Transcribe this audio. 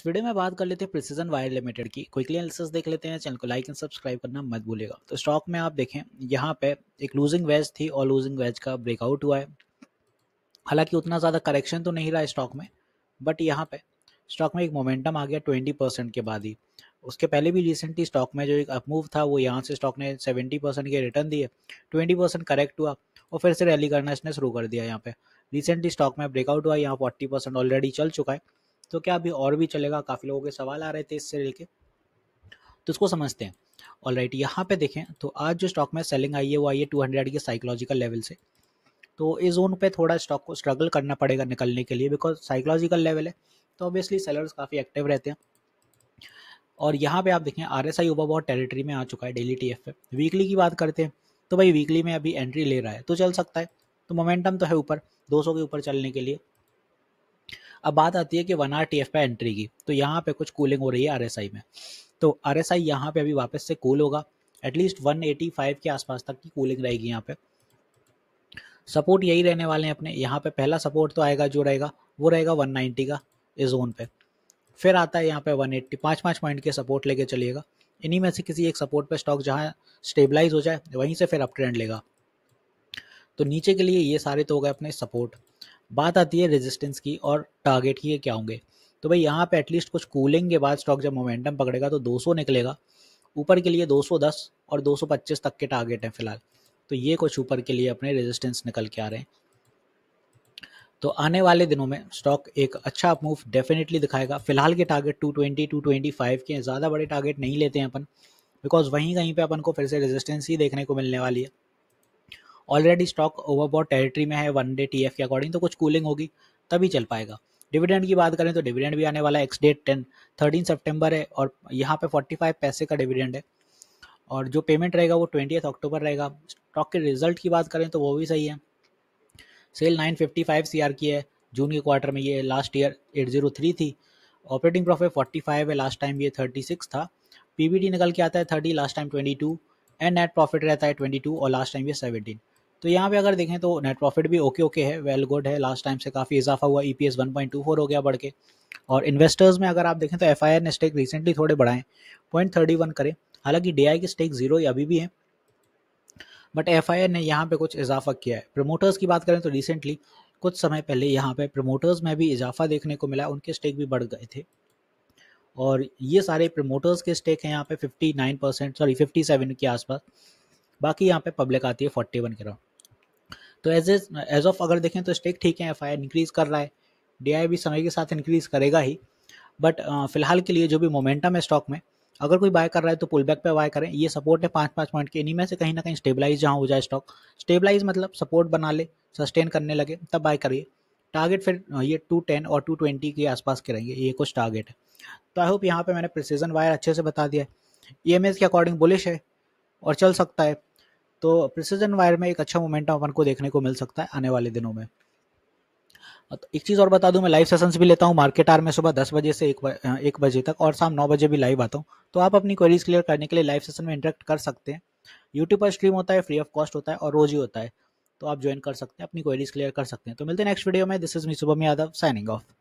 इस वीडियो में बात कर लेते हैं प्रिसीजन वायर लिमिटेड की क्विकली एनालिसिस देख लेते हैं चैनल को लाइक एंड सब्सक्राइब करना मत भूलेगा तो स्टॉक में आप देखें यहाँ पे एक लूजिंग वेज थी और लूजिंग वेज का ब्रेकआउट हुआ है हालांकि उतना ज़्यादा करेक्शन तो नहीं रहा स्टॉक में बट यहाँ पे स्टॉक में एक मोमेंटम आ गया ट्वेंटी परसेंट के बाद ही उसके पहले भी रिसेंटली स्टॉक में जो एक अपमूव था वो यहाँ से स्टॉक ने सेवेंटी परसेंट के रिटर्न दिए ट्वेंटी परसेंट करेक्ट हुआ और फिर से रैली करना इसने शुरू कर दिया यहाँ पे रिसेंटली स्टॉक में ब्रेकआउट हुआ यहाँ फोर्टी परसेंट ऑलरेडी चल चुका है तो क्या अभी और भी चलेगा काफ़ी लोगों के सवाल आ रहे थे इससे लेके तो उसको समझते हैं ऑल राइट यहाँ पे देखें तो आज जो स्टॉक में सेलिंग आई है वो आई है टू हंड्रेड के साइकोलॉजिकल लेवल से तो इस जोन पे थोड़ा स्टॉक को स्ट्रगल करना पड़ेगा निकलने के लिए बिकॉज साइकोलॉजिकल लेवल है तो ऑब्वियसली सेलर्स काफ़ी एक्टिव रहते हैं और यहाँ पे आप देखें R S I overbought territory में आ चुका है डेली टी एफ पे वीकली की बात करते हैं तो भाई वीकली में अभी एंट्री ले रहा है तो चल सकता है तो मोमेंटम तो है ऊपर 200 के ऊपर चलने के लिए अब बात आती है कि वन आर टी एफ पे एंट्री की तो यहाँ पे कुछ कूलिंग हो रही है आर एस आई में तो आर एस आई यहाँ पे अभी वापस से कूल होगा एटलीस्ट वन एटी फाइव के आसपास तक की कूलिंग रहेगी यहाँ पे सपोर्ट यही रहने वाले हैं अपने यहाँ पे पहला सपोर्ट तो आएगा जो रहेगा वो रहेगा वन नाइन्टी का इस जोन पे फिर आता है यहाँ पे वन एट्टी पाँच पाँच पॉइंट के सपोर्ट लेके चलिएगा इन्हीं में से किसी एक सपोर्ट पे स्टॉक जहाँ स्टेबलाइज हो जाए वहीं से फिर अप ट्रेंड लेगा तो नीचे के लिए ये सारे तो हो गए अपने सपोर्ट बात आती है रेजिस्टेंस की और टारगेट की क्या होंगे तो भाई यहाँ पे एटलीस्ट कुछ कूलिंग के बाद स्टॉक जब मोमेंटम पकड़ेगा तो 200 निकलेगा ऊपर के लिए 210 और 225 तक के टारगेट हैं फिलहाल तो ये कुछ ऊपर के लिए अपने रेजिस्टेंस निकल के आ रहे हैं तो आने वाले दिनों में स्टॉक एक अच्छा मूव डेफिनेटली दिखाएगा फिलहाल के टारगेट 220 225 के ज़्यादा बड़े टारगेट नहीं लेते हैं अपन बिकॉज वहीं कहीं पे अपन को फिर से रेजिस्टेंस ही देखने को मिलने वाली है ऑलरेडी स्टॉक ओवरबॉड टेरिटरी में है वन डे टी के अकॉर्डिंग तो कुछ कूलिंग होगी तभी चल पाएगा डिविडेंड की बात करें तो डिविडेंड भी आने वाला है ex date ten thirteen September है और यहाँ पे फोर्टी फाइव पैसे का डिविडेंड है और जो पेमेंट रहेगा वो ट्वेंटी अक्टूबर रहेगा स्टॉक के रिजल्ट की बात करें तो वो भी सही है sale nine fifty five C R की है जून के क्वार्टर में ये last year eight zero three थी ऑपरेटिंग प्रॉफिट फोर्टी फाइव है लास्ट टाइम ये थर्टी सिक्स था पी निकल के आता है thirty last time twenty two and net profit रहता है ट्वेंटी टू और लास्ट टाइम ये सेवेंटीन तो यहाँ पे अगर देखें तो नेट प्रॉफिट भी ओके ओके है वेल गुड है लास्ट टाइम से काफ़ी इजाफा हुआ E P S one point two four हो गया बढ़ के और इन्वेस्टर्स में अगर आप देखें तो एफ आई आर ने स्टेक रिसेंटली थोड़े बढ़ाएं पॉइंट थर्टी वन करें हालांकि डी आई की स्टेक जीरो अभी भी है बट एफ आई आर ने यहाँ पे कुछ इजाफा किया है प्रमोटर्स की बात करें तो रिसेंटली कुछ समय पहले यहाँ पे प्रमोटर्स में भी इजाफा देखने को मिला उनके स्टेक भी बढ़ गए थे और ये सारे प्रमोटर्स के स्टेक हैं यहाँ पे 59 परसेंट सॉरी 57 के आसपास बाकी यहाँ पे पब्लिक आती है 41 के राउंड तो एज एज ऑफ अगर देखें तो स्टेक ठीक है एफ इंक्रीज कर रहा है डी भी समय के साथ इंक्रीज करेगा ही बट फिलहाल के लिए जो भी मोमेंटम है स्टॉक में अगर कोई बाय कर रहा है तो पुल बैक पर बाय करें ये सपोर्ट है पाँच पाँच पॉइंट के इन्हीं में से कहीं ना कहीं स्टेबलाइज जहाँ हो जाए स्टॉक स्टेबलाइज मतलब सपोर्ट बना ले सस्टेन करने लगे तब बाय करिए टारगेट फिर ये टू टेन और टू ट्वेंटी के आसपास के रहेंगे ये कुछ टारगेट है तो आई होप यहाँ पर मैंने प्रिसीजन वायर अच्छे से बता दिया है ई के अकॉर्डिंग बुलिश है और चल सकता है तो प्रिसीजन वायर में एक अच्छा मोमेंटम अपन को देखने को मिल सकता है आने वाले दिनों में तो एक चीज़ और बता दूं मैं लाइव सेशंस भी लेता हूं मार्केट आर में सुबह दस बजे से एक, एक बजे तक और शाम नौ बजे भी लाइव आता हूं तो आप अपनी क्वेरीज क्लियर करने के लिए लाइव सेशन में इंटरेक्ट कर सकते हैं यूट्यूब पर स्ट्रीम होता है फ्री ऑफ कॉस्ट होता है और रोज ही होता है तो आप ज्वाइन कर सकते हैं अपनी क्वेरीज क्लियर कर सकते हैं तो मिलते हैं नेक्स्ट वीडियो में this is me Subah Yadav signing off